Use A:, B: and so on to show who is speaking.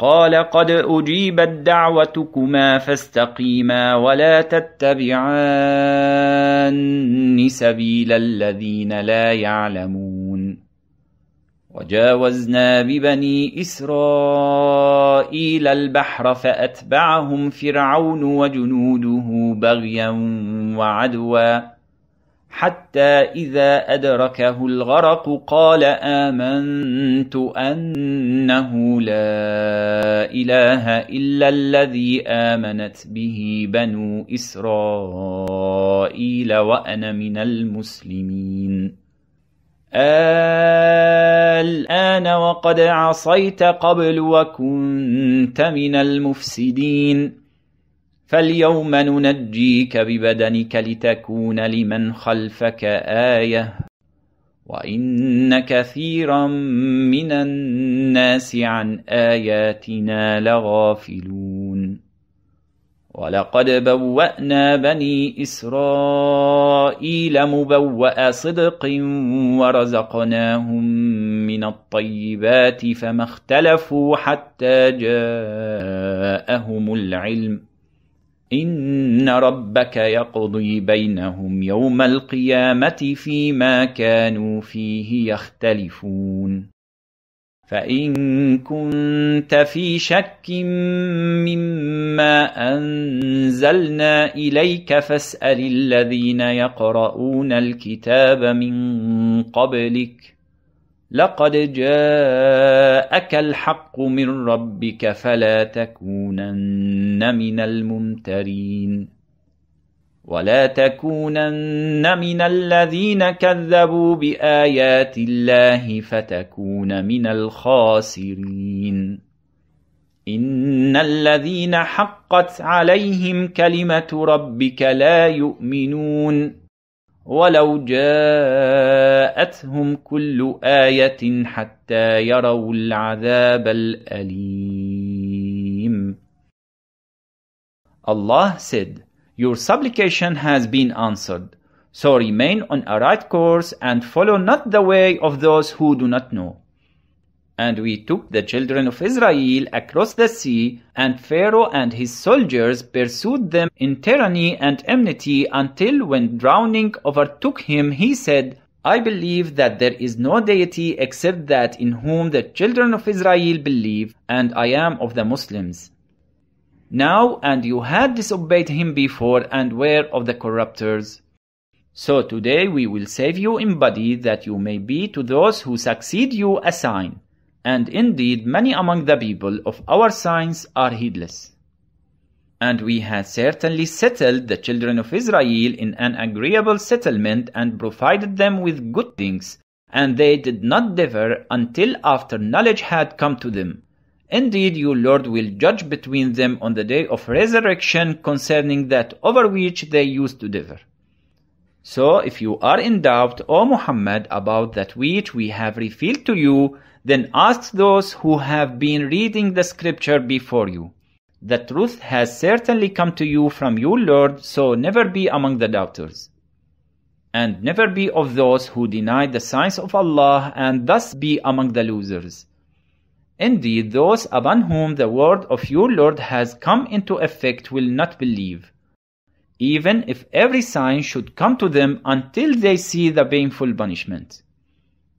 A: قال قد أجيبت دعوتكما فاستقيما ولا تتبعان سبيل الذين لا يعلمون وجاوزنا ببني إسرائيل البحر فأتبعهم فرعون وجنوده بغيا وعدوا حتى إذا أدركه الغرق قال آمنت أنه لا إله إلا الذي آمنت به بنو إسرائيل وأنا من المسلمين الآن وقد عصيت قبل وكنت من المفسدين فاليوم ننجيك ببدنك لتكون لمن خلفك آية وإن كثيرا من الناس عن آياتنا لغافلون ولقد بوأنا بني إسرائيل مبوأ صدق ورزقناهم من الطيبات فما اختلفوا حتى جاءهم العلم إن ربك يقضي بينهم يوم القيامة فيما كانوا فيه يختلفون فإن كنت في شك مما أنزلنا إليك فاسأل الذين يقرؤون الكتاب من قبلك لقد جاءك الحق من ربك فلا تكونن من الممترين ولا تكونن من الذين كذبوا بآيات الله فتكون من الخاسرين إن الذين حقت عليهم كلمة ربك لا يؤمنون ولو جاءتهم كل آية حتى يروا العذاب الأليم. Allah said, Your supplication has been answered. So remain on a right course and follow not the way of those who do not know. And we took the children of Israel across the sea, and Pharaoh and his soldiers pursued them in tyranny and enmity until when drowning overtook him, he said, I believe that there is no deity except that in whom the children of Israel believe, and I am of the Muslims. Now, and you had disobeyed him before and were of the corrupters. So today we will save you in body that you may be to those who succeed you a sign. And indeed, many among the people of our signs are heedless. And we had certainly settled the children of Israel in an agreeable settlement and provided them with good things, and they did not differ until after knowledge had come to them. Indeed, your Lord will judge between them on the day of resurrection concerning that over which they used to differ. So if you are in doubt, O Muhammad, about that which we have revealed to you, then ask those who have been reading the scripture before you. The truth has certainly come to you from your Lord, so never be among the doubters. And never be of those who deny the signs of Allah and thus be among the losers. Indeed, those upon whom the word of your Lord has come into effect will not believe even if every sign should come to them until they see the painful punishment.